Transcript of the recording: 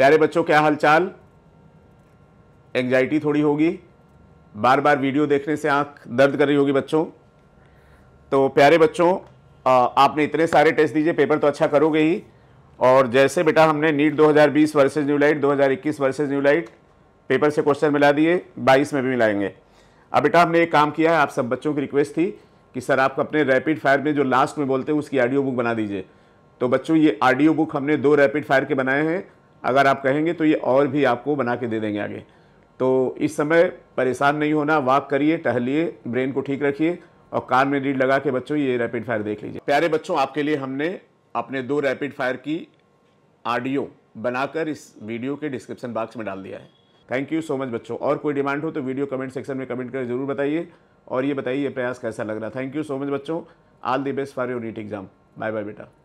प्यारे बच्चों क्या हालचाल एंग्जाइटी थोड़ी होगी बार बार वीडियो देखने से आंख दर्द कर रही होगी बच्चों तो प्यारे बच्चों आपने इतने सारे टेस्ट दीजिए पेपर तो अच्छा करोगे ही और जैसे बेटा हमने NEET 2020 versus new light 2021 versus new light paper से क्वेश्चन मिला दिए 22 में भी मिलाएंगे अब बेटा हमने एक काम किया है आप सब बच्चों की रिक्वेस्ट थी कि सर आप अपने रैपिड फायर में जो लास्ट में बोलते हैं उसकी ऑडियो बुक बना दीजिए तो बच्चों ये ऑडियो बुक हमने दो रैपिड फायर के बनाए हैं अगर आप कहेंगे तो ये और भी आपको बना के दे देंगे आगे तो इस समय परेशान नहीं होना वॉक करिए टहलिए ब्रेन को ठीक रखिए और कान में रीड लगा के बच्चों ये रैपिड फायर देख लीजिए प्यारे बच्चों आपके लिए हमने अपने दो रैपिड फायर की ऑडियो बनाकर इस वीडियो के डिस्क्रिप्शन बॉक्स में डाल दिया है थैंक यू सो मच बच्चों और कोई डिमांड हो तो वीडियो कमेंट सेक्शन में कमेंट कर जरूर बताइए और ये बताइए ये प्रयास कैसा लग रहा है थैंक यू सो मच बच्चों all the best for your NEET exam bye bye बेटा